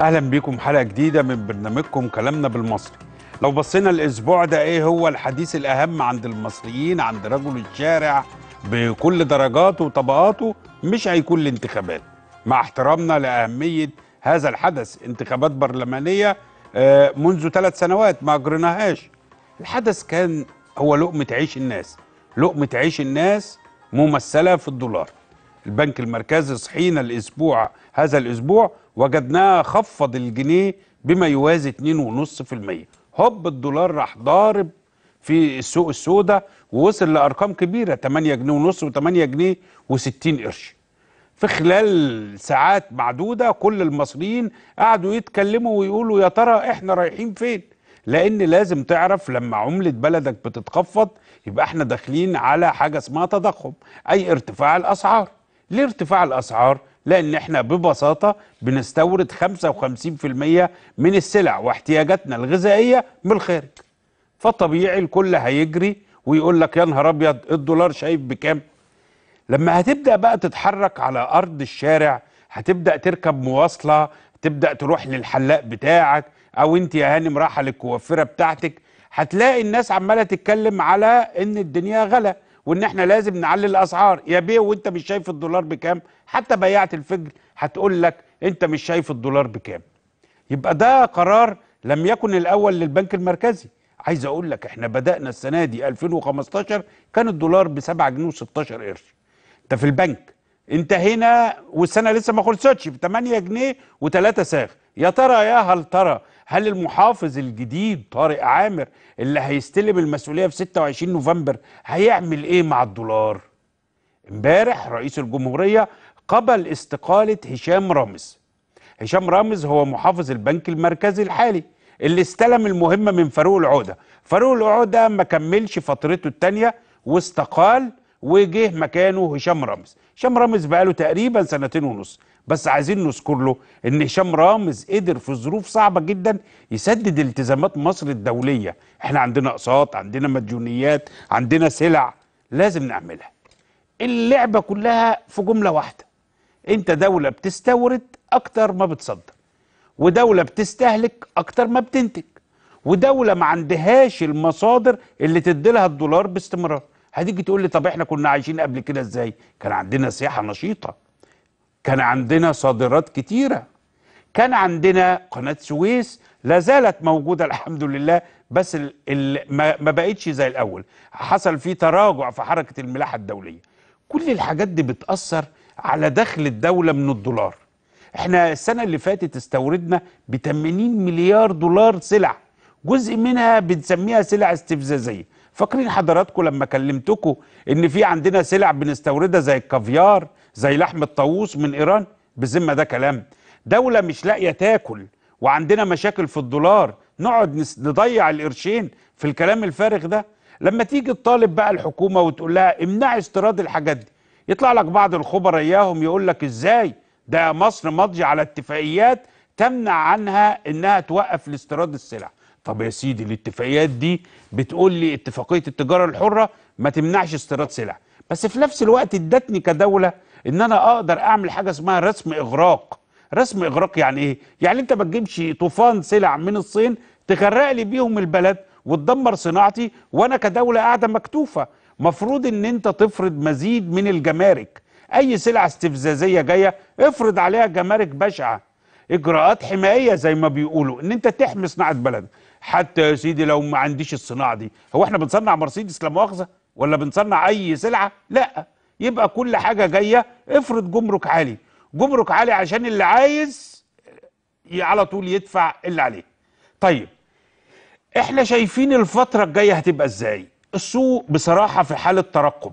اهلا بيكم حلقه جديده من برنامجكم كلامنا بالمصري لو بصينا الاسبوع ده ايه هو الحديث الاهم عند المصريين عند رجل الشارع بكل درجاته وطبقاته مش هيكون الانتخابات مع احترامنا لاهميه هذا الحدث انتخابات برلمانيه آه، منذ ثلاث سنوات ما اجريناهاش الحدث كان هو لقمه عيش الناس لقمه عيش الناس ممثله في الدولار البنك المركزي صحينا الاسبوع هذا الاسبوع وجدناها خفض الجنيه بما يوازي 2.5% هوب الدولار راح ضارب في السوق السوداء ووصل لارقام كبيره 8 جنيه ونص و8 جنيه و60 قرش في خلال ساعات معدوده كل المصريين قعدوا يتكلموا ويقولوا يا ترى احنا رايحين فين لان لازم تعرف لما عمله بلدك بتتخفض يبقى احنا داخلين على حاجه اسمها تضخم اي ارتفاع الاسعار ليه ارتفاع الاسعار لان احنا ببساطه بنستورد 55% من السلع واحتياجاتنا الغذائيه من الخارج فطبيعي الكل هيجري ويقول لك يا نهار ابيض الدولار شايف بكام لما هتبدا بقى تتحرك على ارض الشارع هتبدا تركب مواصله تبدا تروح للحلاق بتاعك او انت يا هانم رايحه للكوافيره بتاعتك هتلاقي الناس عماله تتكلم على ان الدنيا غلا وان احنا لازم نعلي الاسعار يا بيه وانت مش شايف الدولار بكام حتى بيعت الفجر هتقول لك انت مش شايف الدولار بكام يبقى ده قرار لم يكن الاول للبنك المركزي عايز اقول لك احنا بدانا السنه دي 2015 كان الدولار ب 7 جنيه و16 قرش انت في البنك انتهينا والسنه لسه ما خلصتش ب 8 جنيه و3 ساغ يا ترى يا هل ترى هل المحافظ الجديد طارق عامر اللي هيستلم المسؤوليه في 26 نوفمبر هيعمل ايه مع الدولار امبارح رئيس الجمهوريه قبل استقاله هشام رامز هشام رامز هو محافظ البنك المركزي الحالي اللي استلم المهمه من فاروق العقده فاروق العقده ما كملش فترته الثانيه واستقال وجه مكانه هشام رامز هشام رامز بقاله تقريبا سنتين ونص بس عايزين نذكر له ان هشام رامز قدر في ظروف صعبه جدا يسدد التزامات مصر الدوليه احنا عندنا اقساط عندنا مديونيات عندنا سلع لازم نعملها اللعبه كلها في جمله واحده انت دوله بتستورد اكتر ما بتصدر ودوله بتستهلك اكتر ما بتنتج ودوله ما عندهاش المصادر اللي تدي لها الدولار باستمرار هتيجي تقول لي طب احنا كنا عايشين قبل كده ازاي كان عندنا سياحه نشيطه كان عندنا صادرات كتيره كان عندنا قناه سويس لا زالت موجوده الحمد لله بس ال ال ما, ما بقتش زي الاول حصل في تراجع في حركه الملاحه الدوليه كل الحاجات دي بتاثر على دخل الدوله من الدولار احنا السنه اللي فاتت استوردنا ب 80 مليار دولار سلع جزء منها بنسميها سلع استفزازيه فاكرين حضراتكم لما كلمتكم ان في عندنا سلع بنستوردها زي الكافيار زي لحم الطاووس من ايران بذمه ده كلام دوله مش لاقيه تاكل وعندنا مشاكل في الدولار نقعد نضيع القرشين في الكلام الفارغ ده لما تيجي تطالب بقى الحكومه وتقول لها امنعي استيراد الحاجات دي يطلع لك بعض الخبراء اياهم يقول لك ازاي ده مصر ماضيه على اتفاقيات تمنع عنها انها توقف لاستيراد السلع طب يا سيدي الاتفاقيات دي بتقول لي اتفاقيه التجاره الحره ما تمنعش استيراد سلع بس في نفس الوقت ادتني كدوله ان انا اقدر اعمل حاجه اسمها رسم اغراق رسم اغراق يعني ايه يعني انت ما تجيبش طوفان سلع من الصين تغرق لي بيهم البلد وتدمر صناعتي وانا كدوله قاعده مكتوفه مفروض ان انت تفرض مزيد من الجمارك اي سلعه استفزازيه جايه افرض عليها جمارك بشعه اجراءات حمائيه زي ما بيقولوا ان انت تحمي صناعه بلدك حتى يا سيدي لو ما عنديش الصناعه دي هو احنا بنصنع مرسيدس لا مؤاخذه ولا بنصنع اي سلعه لا يبقى كل حاجه جايه افرض جمرك عالي جمرك عالي عشان اللي عايز على طول يدفع اللي عليه طيب احنا شايفين الفتره الجايه هتبقى ازاي السوق بصراحه في حاله ترقب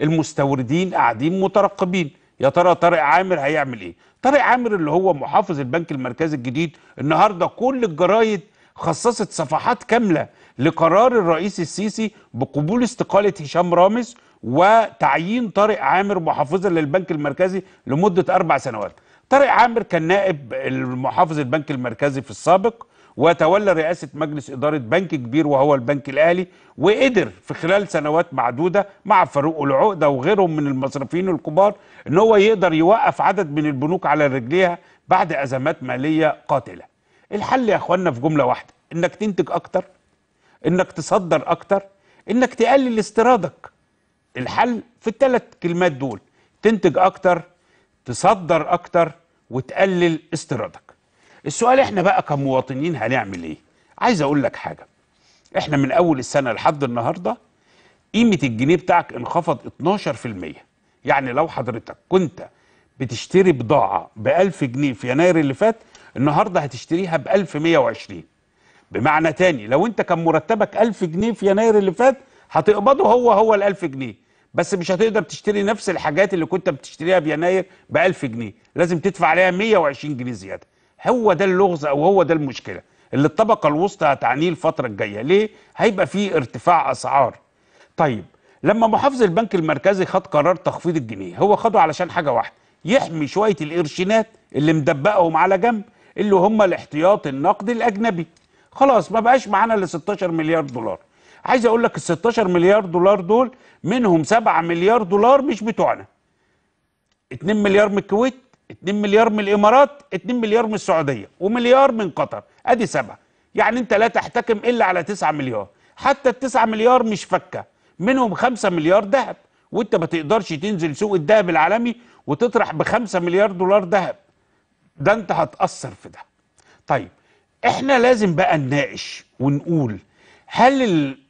المستوردين قاعدين مترقبين يا ترى طارق عامر هيعمل ايه طارق عامر اللي هو محافظ البنك المركزي الجديد النهارده كل الجرايد خصصت صفحات كاملة لقرار الرئيس السيسي بقبول استقالة هشام رامز وتعيين طارق عامر محافظا للبنك المركزي لمدة أربع سنوات طارق عامر كان نائب المحافظ البنك المركزي في السابق وتولى رئاسة مجلس إدارة بنك كبير وهو البنك الأهلي وقدر في خلال سنوات معدودة مع فاروق العقدة وغيرهم من المصرفيين الكبار أن هو يقدر يوقف عدد من البنوك على رجليها بعد أزمات مالية قاتلة الحل يا اخوانا في جمله واحده انك تنتج اكتر انك تصدر اكتر انك تقلل استيرادك الحل في الثلاث كلمات دول تنتج اكتر تصدر اكتر وتقلل استيرادك السؤال احنا بقى كمواطنين هنعمل ايه عايز اقول لك حاجه احنا من اول السنه لحد النهارده قيمه الجنيه بتاعك انخفض 12% يعني لو حضرتك كنت بتشتري بضاعه ب 1000 جنيه في يناير اللي فات النهارده هتشتريها ب 1120 بمعنى تاني لو انت كان مرتبك 1000 جنيه في يناير اللي فات هتقبضه هو هو ال 1000 جنيه بس مش هتقدر تشتري نفس الحاجات اللي كنت بتشتريها بيناير ب 1000 جنيه لازم تدفع عليها 120 جنيه زياده هو ده اللغز او هو ده المشكله اللي الطبقه الوسطى هتعانيه الفتره الجايه ليه هيبقى فيه ارتفاع اسعار طيب لما محافظ البنك المركزي خد قرار تخفيض الجنيه هو خده علشان حاجه واحده يحمي شويه القرشينات اللي مدبقهم على جنب اللي هم الاحتياط النقدي الاجنبي خلاص ما بقاش معانا الا 16 مليار دولار عايز اقول لك ال 16 مليار دولار دول منهم 7 مليار دولار مش بتوعنا 2 مليار من الكويت 2 مليار من الامارات 2 مليار من السعوديه ومليار من قطر ادي 7 يعني انت لا تحتكم الا على 9 مليار حتى ال 9 مليار مش فكه منهم 5 مليار ذهب وانت ما تقدرش تنزل سوق الذهب العالمي وتطرح ب 5 مليار دولار ذهب ده انت هتأثر في ده طيب احنا لازم بقى نناقش ونقول هل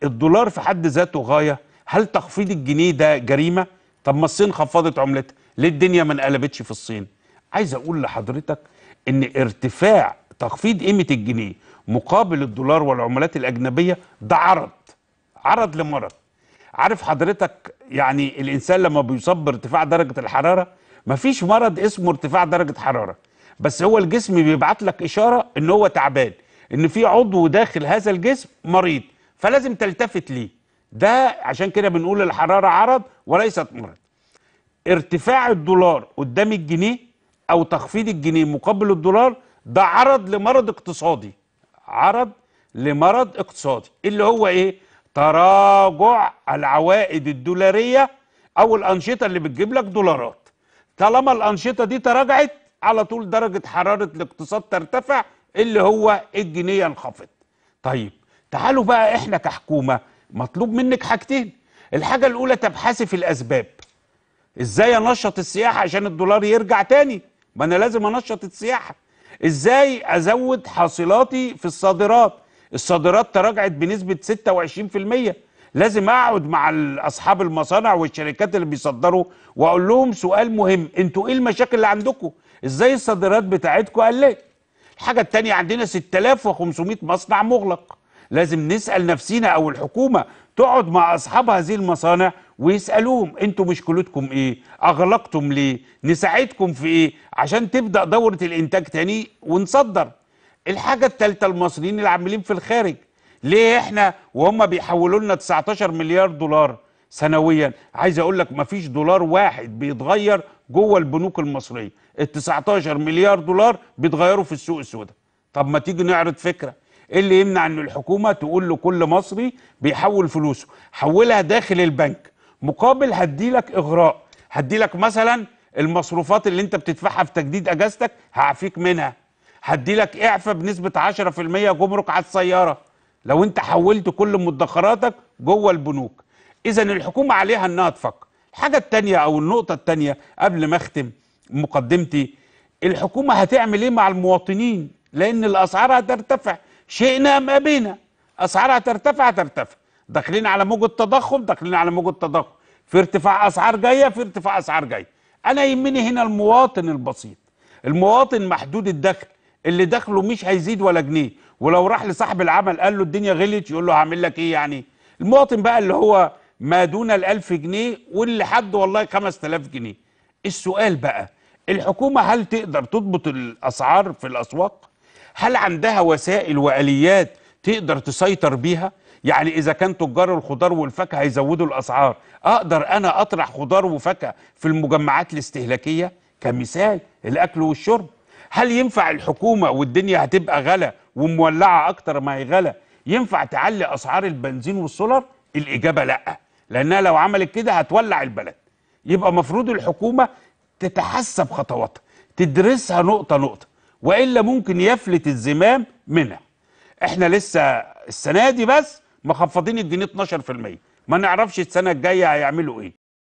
الدولار في حد ذاته غاية هل تخفيض الجنيه ده جريمة طب ما الصين خفضت عملتها ليه الدنيا ما انقلبتش في الصين عايز اقول لحضرتك ان ارتفاع تخفيض قيمة الجنيه مقابل الدولار والعملات الأجنبية ده عرض عرض لمرض عارف حضرتك يعني الإنسان لما بيصاب بارتفاع درجة الحرارة مفيش مرض اسمه ارتفاع درجة حرارة بس هو الجسم بيبعت لك اشاره ان هو تعبان ان في عضو داخل هذا الجسم مريض فلازم تلتفت ليه ده عشان كده بنقول الحراره عرض وليست مرض ارتفاع الدولار قدام الجنيه او تخفيض الجنيه مقابل الدولار ده عرض لمرض اقتصادي عرض لمرض اقتصادي اللي هو ايه تراجع العوائد الدولاريه او الانشطه اللي بتجيب لك دولارات طالما الانشطه دي تراجعت على طول درجة حرارة الاقتصاد ترتفع اللي هو الجنيه ينخفض طيب تعالوا بقى احنا كحكومة مطلوب منك حاجتين الحاجة الأولى تبحثي في الأسباب ازاي انشط السياحة عشان الدولار يرجع تاني ما انا لازم انشط السياحة ازاي ازود حاصلاتي في الصادرات الصادرات تراجعت بنسبة 26% لازم اقعد مع اصحاب المصانع والشركات اللي بيصدروا واقول لهم سؤال مهم انتوا ايه المشاكل اللي عندكم ازاي الصادرات بتاعتكم قلت الحاجه الثانيه عندنا 6500 مصنع مغلق لازم نسال نفسينا او الحكومه تقعد مع اصحاب هذه المصانع ويسالوهم انتوا مشكلتكم ايه اغلقتم ليه نساعدكم في ايه عشان تبدا دوره الانتاج تاني ونصدر الحاجه الثالثه المصريين اللي عاملين في الخارج ليه احنا وهم بيحولوا لنا 19 مليار دولار سنويا عايز اقول لك مفيش دولار واحد بيتغير جوه البنوك المصريه ال 19 مليار دولار بيتغيروا في السوق السوداء طب ما تيجي نعرض فكره ايه اللي يمنع ان الحكومه تقول لكل مصري بيحول فلوسه حولها داخل البنك مقابل هديلك اغراء هديلك مثلا المصروفات اللي انت بتدفعها في تجديد اجازتك هعفيك منها هديلك اعفاء بنسبه 10% جمرك على السياره لو انت حولت كل مدخراتك جوه البنوك اذا الحكومه عليها انها تفكر الحاجه الثانيه او النقطه الثانيه قبل ما اختم مقدمتي الحكومه هتعمل ايه مع المواطنين لان الاسعار هترتفع شئنا ام ابينا اسعارها ترتفع هترتفع داخلين على موجة تضخم داخلين على موجة تضخم في ارتفاع اسعار جايه في ارتفاع اسعار جايه انا يهمني هنا المواطن البسيط المواطن محدود الدخل اللي دخله مش هيزيد ولا جنيه ولو راح لصاحب العمل قال له الدنيا غلت يقول له هعمل لك ايه يعني المواطن بقى اللي هو ما دون ال1000 جنيه واللي حد والله 5000 جنيه السؤال بقى الحكومة هل تقدر تضبط الأسعار في الأسواق؟ هل عندها وسائل وآليات تقدر تسيطر بيها؟ يعني إذا كان تجار الخضار والفاكهة هيزودوا الأسعار أقدر أنا أطرح خضار وفاكهة في المجمعات الاستهلاكية كمثال الأكل والشرب هل ينفع الحكومه والدنيا هتبقى غلا ومولعه اكتر ما هي غلا ينفع تعلي اسعار البنزين والسولر الاجابه لا لانها لو عملت كده هتولع البلد يبقى مفروض الحكومه تتحسب خطواتها تدرسها نقطه نقطه والا ممكن يفلت الزمام منها احنا لسه السنه دي بس مخفضين الجنيه 12% ما نعرفش السنه الجايه هيعملوا ايه